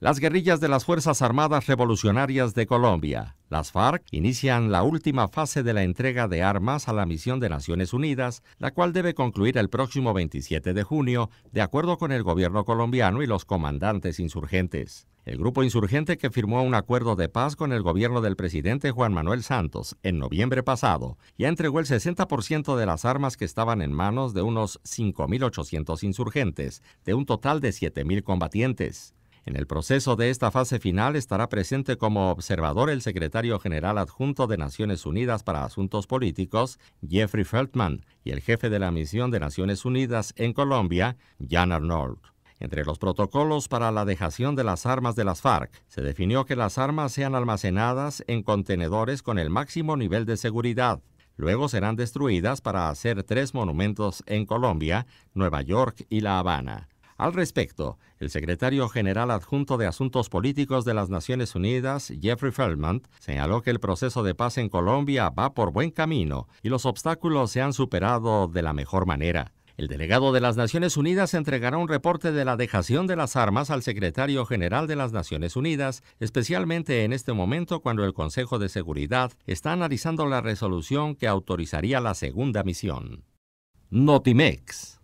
Las guerrillas de las Fuerzas Armadas Revolucionarias de Colombia, las FARC, inician la última fase de la entrega de armas a la misión de Naciones Unidas, la cual debe concluir el próximo 27 de junio, de acuerdo con el gobierno colombiano y los comandantes insurgentes. El grupo insurgente que firmó un acuerdo de paz con el gobierno del presidente Juan Manuel Santos en noviembre pasado ya entregó el 60% de las armas que estaban en manos de unos 5.800 insurgentes, de un total de 7.000 combatientes. En el proceso de esta fase final estará presente como observador el secretario general adjunto de Naciones Unidas para Asuntos Políticos, Jeffrey Feldman, y el jefe de la misión de Naciones Unidas en Colombia, Jan Arnold. Entre los protocolos para la dejación de las armas de las FARC, se definió que las armas sean almacenadas en contenedores con el máximo nivel de seguridad. Luego serán destruidas para hacer tres monumentos en Colombia, Nueva York y La Habana. Al respecto, el secretario general adjunto de Asuntos Políticos de las Naciones Unidas, Jeffrey Feldman, señaló que el proceso de paz en Colombia va por buen camino y los obstáculos se han superado de la mejor manera. El delegado de las Naciones Unidas entregará un reporte de la dejación de las armas al secretario general de las Naciones Unidas, especialmente en este momento cuando el Consejo de Seguridad está analizando la resolución que autorizaría la segunda misión. Notimex.